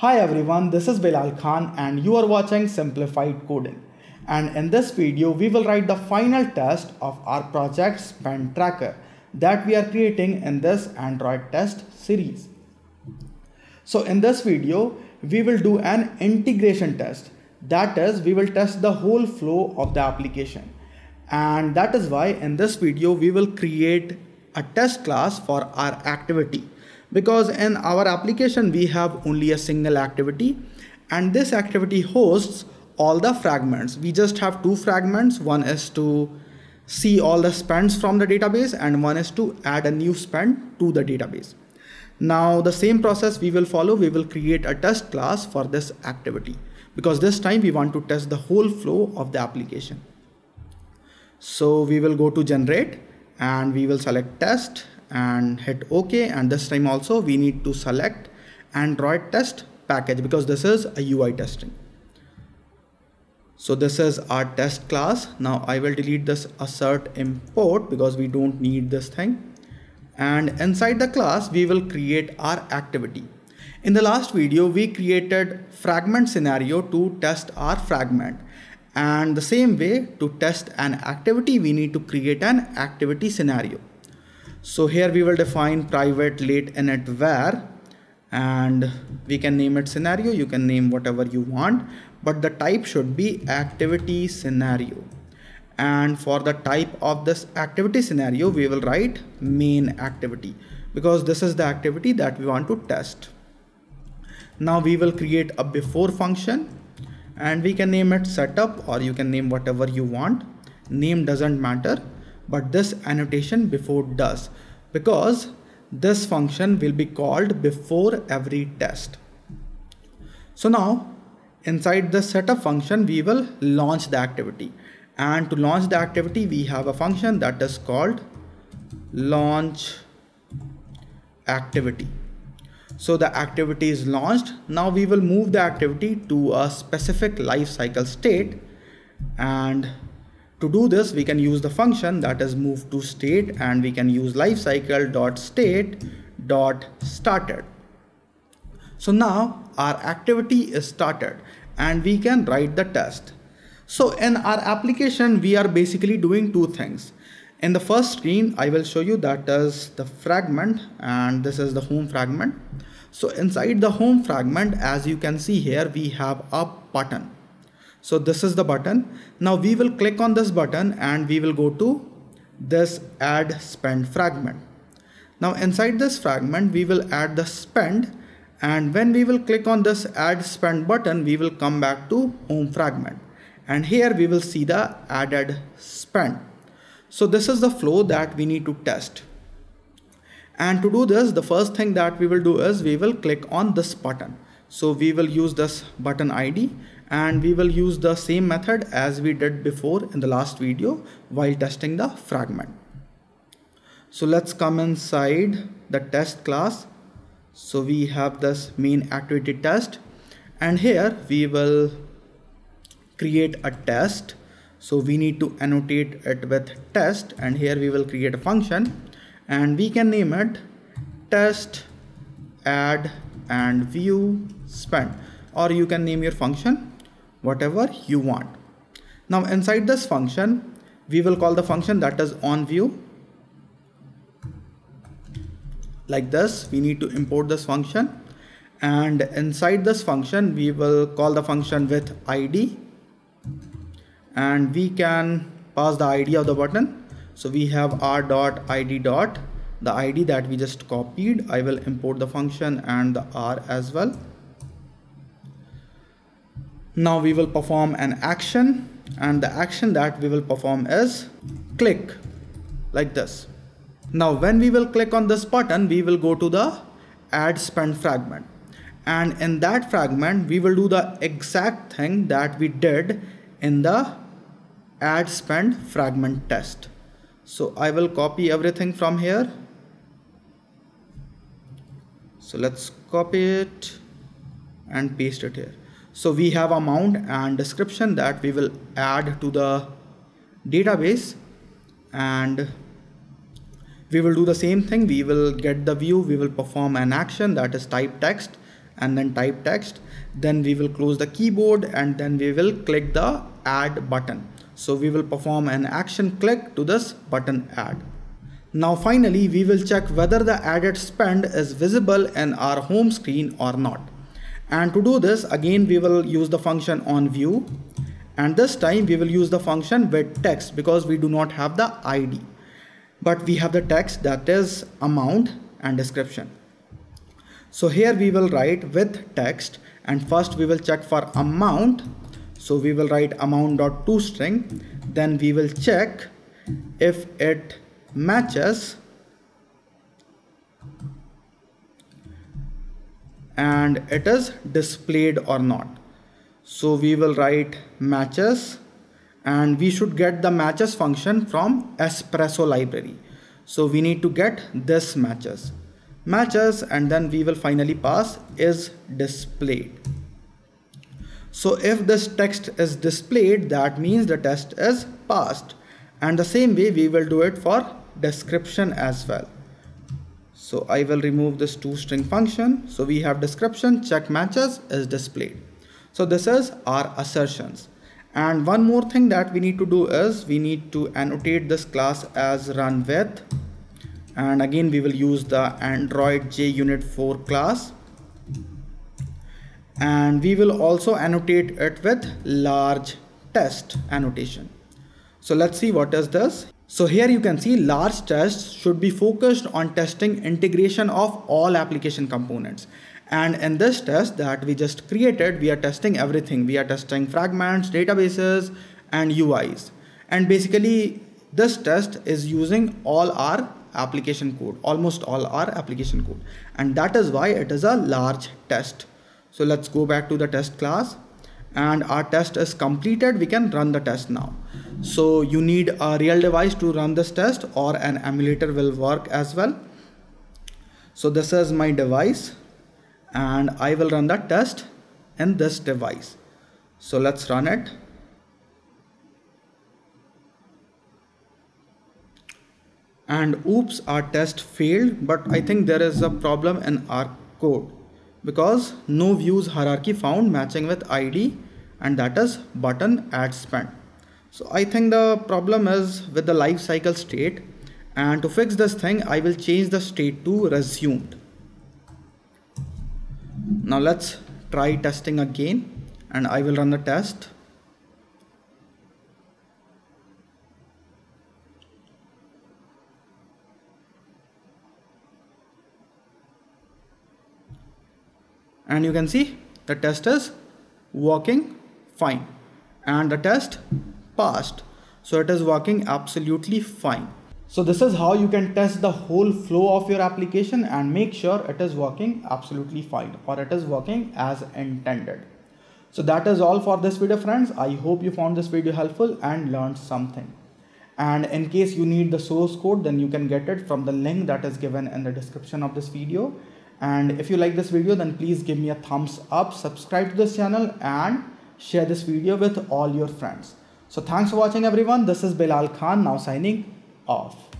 Hi everyone, this is Bilal Khan and you are watching Simplified Coding. And in this video, we will write the final test of our project Spend Tracker that we are creating in this Android test series. So in this video, we will do an integration test. That is, we will test the whole flow of the application. And that is why in this video, we will create a test class for our activity because in our application we have only a single activity and this activity hosts all the fragments. We just have two fragments. One is to see all the spends from the database and one is to add a new spend to the database. Now the same process we will follow. We will create a test class for this activity because this time we want to test the whole flow of the application. So we will go to generate and we will select test and hit OK and this time also we need to select Android test package because this is a UI testing. So this is our test class. Now I will delete this assert import because we don't need this thing. And inside the class, we will create our activity. In the last video, we created fragment scenario to test our fragment. And the same way to test an activity, we need to create an activity scenario so here we will define private late init var and we can name it scenario you can name whatever you want but the type should be activity scenario and for the type of this activity scenario we will write main activity because this is the activity that we want to test now we will create a before function and we can name it setup or you can name whatever you want name doesn't matter but this annotation before does because this function will be called before every test. So now inside the setup function, we will launch the activity and to launch the activity, we have a function that is called launch activity. So the activity is launched. Now we will move the activity to a specific lifecycle state and to do this, we can use the function that is move to state and we can use lifecycle dot state dot started. So now our activity is started and we can write the test. So in our application, we are basically doing two things. In the first screen, I will show you that is the fragment and this is the home fragment. So inside the home fragment, as you can see here, we have a button so this is the button. Now we will click on this button and we will go to this add spend fragment. Now inside this fragment, we will add the spend and when we will click on this add spend button, we will come back to home fragment and here we will see the added spend. So this is the flow that we need to test. And to do this, the first thing that we will do is we will click on this button. So we will use this button ID and we will use the same method as we did before in the last video while testing the fragment. So let's come inside the test class. So we have this main activity test and here we will create a test. So we need to annotate it with test and here we will create a function and we can name it test add and view spend or you can name your function whatever you want. Now inside this function, we will call the function that is on view. Like this, we need to import this function and inside this function, we will call the function with ID and we can pass the ID of the button. So we have r dot ID dot the ID that we just copied. I will import the function and the R as well now we will perform an action and the action that we will perform is click like this now when we will click on this button we will go to the add spend fragment and in that fragment we will do the exact thing that we did in the add spend fragment test so I will copy everything from here so let's copy it and paste it here so we have amount and description that we will add to the database and we will do the same thing we will get the view we will perform an action that is type text and then type text then we will close the keyboard and then we will click the add button so we will perform an action click to this button add now finally we will check whether the added spend is visible in our home screen or not and to do this again we will use the function on view and this time we will use the function with text because we do not have the id but we have the text that is amount and description so here we will write with text and first we will check for amount so we will write amount dot then we will check if it matches and it is displayed or not so we will write matches and we should get the matches function from espresso library so we need to get this matches matches and then we will finally pass is displayed so if this text is displayed that means the test is passed and the same way we will do it for description as well so I will remove this two string function. So we have description check matches is displayed. So this is our assertions. And one more thing that we need to do is we need to annotate this class as run with. And again, we will use the Android JUnit 4 class. And we will also annotate it with large test annotation. So let's see what is this. So here you can see large tests should be focused on testing integration of all application components. And in this test that we just created, we are testing everything. We are testing fragments, databases, and UIs. And basically this test is using all our application code, almost all our application code. And that is why it is a large test. So let's go back to the test class and our test is completed we can run the test now so you need a real device to run this test or an emulator will work as well so this is my device and I will run the test in this device so let's run it and oops our test failed but I think there is a problem in our code because no views hierarchy found matching with id and that is button add span. So I think the problem is with the lifecycle state and to fix this thing I will change the state to resumed. Now let's try testing again and I will run the test. and you can see the test is working fine and the test passed so it is working absolutely fine so this is how you can test the whole flow of your application and make sure it is working absolutely fine or it is working as intended. So that is all for this video friends. I hope you found this video helpful and learned something. And in case you need the source code then you can get it from the link that is given in the description of this video and if you like this video then please give me a thumbs up subscribe to this channel and share this video with all your friends so thanks for watching everyone this is Bilal Khan now signing off